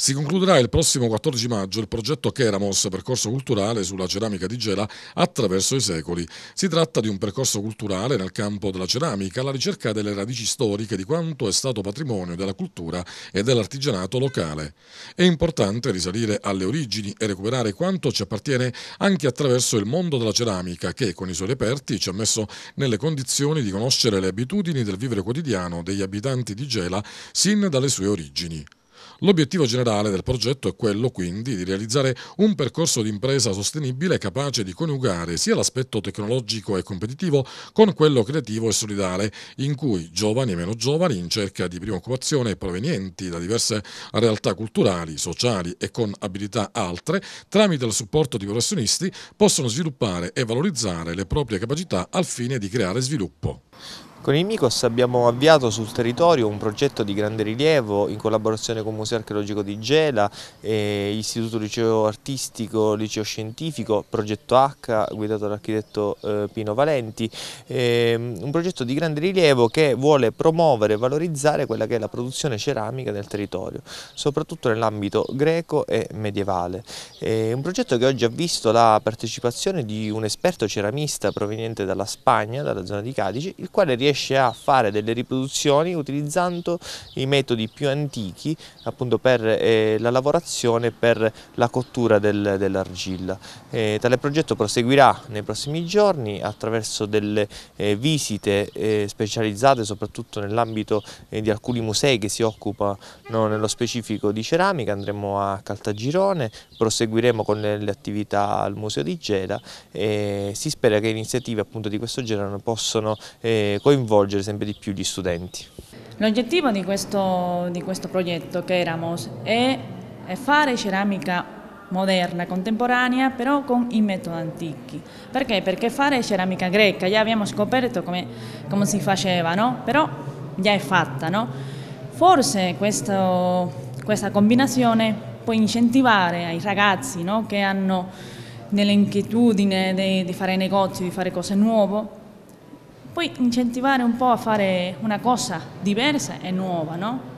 Si concluderà il prossimo 14 maggio il progetto Keramos, percorso culturale sulla ceramica di Gela attraverso i secoli. Si tratta di un percorso culturale nel campo della ceramica alla ricerca delle radici storiche di quanto è stato patrimonio della cultura e dell'artigianato locale. È importante risalire alle origini e recuperare quanto ci appartiene anche attraverso il mondo della ceramica che con i suoi reperti ci ha messo nelle condizioni di conoscere le abitudini del vivere quotidiano degli abitanti di Gela sin dalle sue origini. L'obiettivo generale del progetto è quello quindi di realizzare un percorso di impresa sostenibile capace di coniugare sia l'aspetto tecnologico e competitivo con quello creativo e solidale, in cui giovani e meno giovani in cerca di prima occupazione provenienti da diverse realtà culturali, sociali e con abilità altre, tramite il supporto di professionisti, possono sviluppare e valorizzare le proprie capacità al fine di creare sviluppo. Con il MICOS abbiamo avviato sul territorio un progetto di grande rilievo in collaborazione con il Museo Archeologico di Gela, eh, Istituto Liceo Artistico, Liceo Scientifico, Progetto H guidato dall'architetto eh, Pino Valenti, eh, un progetto di grande rilievo che vuole promuovere e valorizzare quella che è la produzione ceramica del territorio, soprattutto nell'ambito greco e medievale. Ehm, un progetto che oggi ha visto la partecipazione di un esperto ceramista proveniente dalla Spagna, dalla zona di Cadici, il quale riesce riesce a fare delle riproduzioni utilizzando i metodi più antichi appunto per eh, la lavorazione per la cottura del, dell'argilla. Eh, tale progetto proseguirà nei prossimi giorni attraverso delle eh, visite eh, specializzate soprattutto nell'ambito eh, di alcuni musei che si occupano nello specifico di ceramica, andremo a Caltagirone, proseguiremo con le, le attività al Museo di Geda e si spera che iniziative appunto di questo genere possano eh, coinvolgere coinvolgere sempre di più gli studenti. L'obiettivo di, di questo, progetto che Eramos è fare ceramica moderna, contemporanea, però con i metodi antichi. Perché? Perché fare ceramica greca, già abbiamo scoperto come, come si faceva, no? però già è fatta. No? Forse questo, questa combinazione può incentivare ai ragazzi no? che hanno nell'inquietudine di, di fare negozi, di fare cose nuove, poi incentivare un po' a fare una cosa diversa e nuova, no?